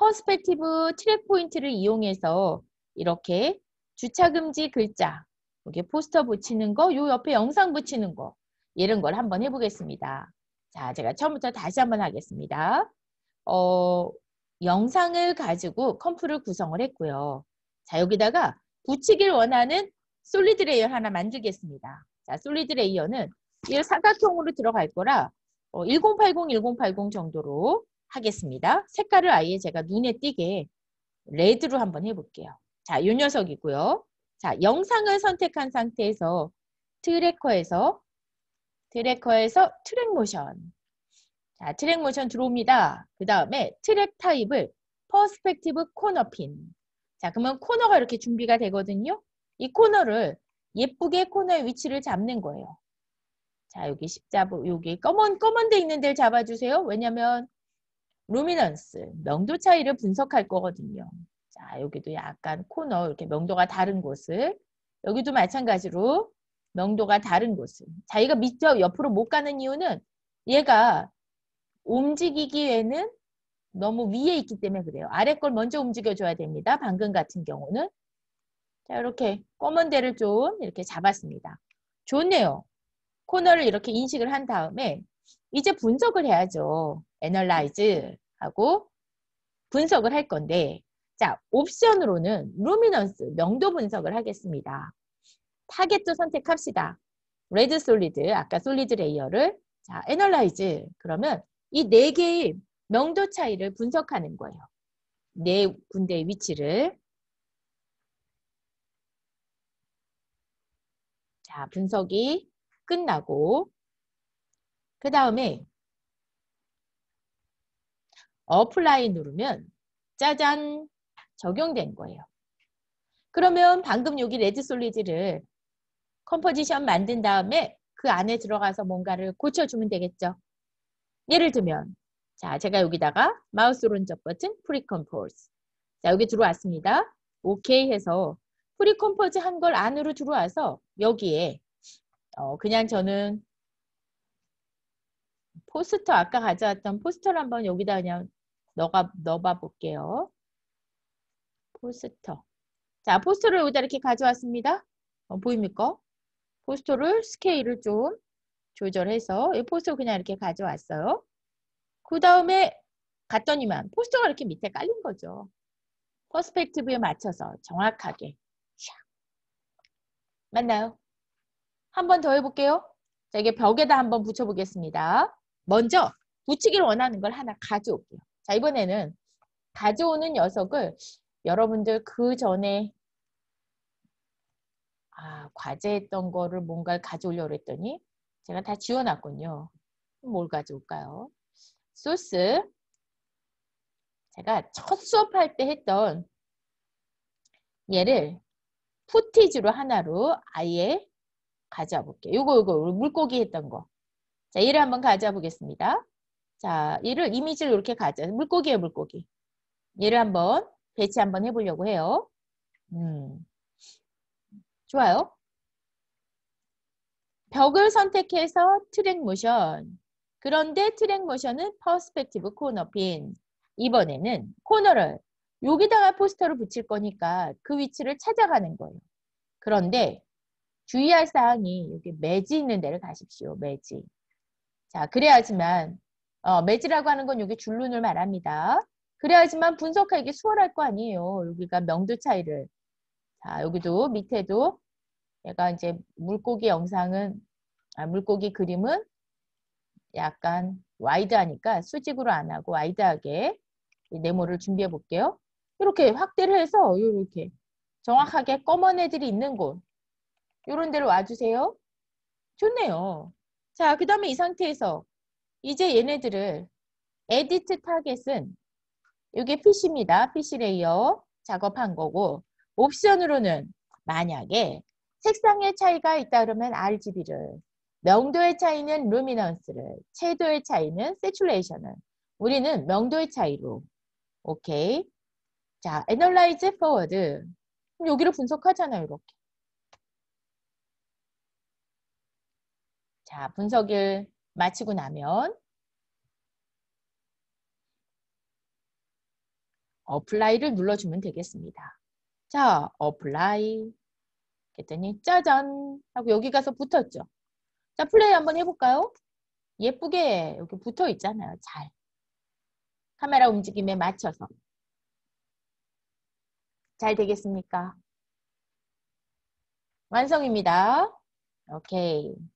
퍼스펙티브 트랙 포인트를 이용해서 이렇게 주차금지 글자, 이렇게 포스터 붙이는 거, 요 옆에 영상 붙이는 거, 이런 걸 한번 해보겠습니다. 자, 제가 처음부터 다시 한번 하겠습니다. 어, 영상을 가지고 컴프를 구성을 했고요. 자, 여기다가 붙이길 원하는 솔리드 레이어 하나 만들겠습니다. 자, 솔리드 레이어는 이 사각형으로 들어갈 거라 어, 1080, 1080 정도로 하겠습니다. 색깔을 아예 제가 눈에 띄게 레드로 한번 해볼게요. 자, 요 녀석이고요. 자, 영상을 선택한 상태에서 트래커에서 트래커에서 트랙 모션 자, 트랙 모션 들어옵니다. 그 다음에 트랙 타입을 퍼스펙티브 코너 핀 자, 그러면 코너가 이렇게 준비가 되거든요. 이 코너를 예쁘게 코너의 위치를 잡는 거예요. 자, 여기 십자부, 여기 검은, 검은 데 있는 데를 잡아주세요. 왜냐면 루미넌스, 명도 차이를 분석할 거거든요. 자, 여기도 약간 코너, 이렇게 명도가 다른 곳을 여기도 마찬가지로 명도가 다른 곳을 자기가 밑으 옆으로 못 가는 이유는 얘가 움직이기에는 너무 위에 있기 때문에 그래요. 아래 걸 먼저 움직여줘야 됩니다. 방금 같은 경우는 자 이렇게 검은 데를 좀 이렇게 잡았습니다. 좋네요. 코너를 이렇게 인식을 한 다음에 이제 분석을 해야죠. 애널라이즈 하고 분석을 할 건데 자 옵션으로는 루미넌스 명도 분석을 하겠습니다. 타겟도 선택합시다. 레드 솔리드 아까 솔리드 레이어를 자 애널라이즈 그러면 이 네 개의 명도 차이를 분석하는 거예요. 네 군데의 위치를 자 분석이 끝나고 그 다음에 어플라이 누르면 짜잔 적용된 거예요. 그러면 방금 여기 레드솔리지를 컴포지션 만든 다음에 그 안에 들어가서 뭔가를 고쳐주면 되겠죠. 예를 들면 자 제가 여기다가 마우스 오른쪽 버튼 프리컴포즈 자 여기 들어왔습니다. 오케이 해서 프리컴포즈 한 걸 안으로 들어와서 여기에 어, 그냥 저는 포스터 아까 가져왔던 포스터를 한번 여기다 그냥 넣어가, 넣어봐 볼게요. 포스터. 자, 포스터를 여기다 이렇게 가져왔습니다. 어, 보입니까? 포스터를 스케일을 좀 조절해서 이 포스터 그냥 이렇게 가져왔어요. 그 다음에 갔더니만 포스터가 이렇게 밑에 깔린 거죠. 퍼스펙티브에 맞춰서 정확하게 샥. 맞나요? 한 번 더 해볼게요. 자, 이게 벽에다 한번 붙여보겠습니다. 먼저 붙이기를 원하는 걸 하나 가져올게요. 자, 이번에는 가져오는 녀석을 여러분들 그 전에 아, 과제했던 거를 뭔가를 가져오려고 했더니 제가 다 지워놨군요. 뭘 가져올까요? 소스. 제가 첫 수업할 때 했던 얘를 푸티지로 하나로 아예 가져와 볼게요. 요거 요거 물고기 했던 거. 자, 얘를 한번 가져와 보겠습니다. 자, 얘를 이미지를 이렇게 가져. 물고기예요, 물고기. 얘를 한번 배치 한번 해보려고 해요. 음. 좋아요. 벽을 선택해서 트랙 모션. 그런데 트랙 모션은 퍼스펙티브 코너 핀. 이번에는 코너를 여기다가 포스터를 붙일 거니까 그 위치를 찾아가는 거예요. 그런데 주의할 사항이 여기 매지 있는 데를 가십시오. 매지. 자, 그래야지만 어, 매지라고 하는 건 여기 줄눈을 말합니다. 그래야지만 분석하기 수월할 거 아니에요. 여기가 명도 차이를. 자, 여기도 밑에도 얘가 이제 물고기 영상은, 아, 물고기 그림은 약간 와이드하니까 수직으로 안 하고 와이드하게 네모를 준비해 볼게요. 이렇게 확대를 해서 이렇게 정확하게 검은 애들이 있는 곳 이런 데로 와주세요. 좋네요. 자, 그 다음에 이 상태에서 이제 얘네들을 edit 타겟은 이게 PC입니다. PC 레이어 작업한 거고 옵션으로는 만약에 색상의 차이가 있다 그러면 RGB를 명도의 차이는 루미넌스를 채도의 차이는 세츄레이션을 우리는 명도의 차이로 오케이 자 애널라이즈 forward 그럼 여기를 분석하잖아요 이렇게 자 분석일 마치고 나면 어플라이를 눌러주면 되겠습니다. 자, 어플라이 했더니 짜잔 하고 여기 가서 붙었죠. 자, 플레이 한번 해볼까요? 예쁘게 이렇게 붙어 있잖아요. 잘. 카메라 움직임에 맞춰서. 잘 되겠습니까? 완성입니다. 오케이.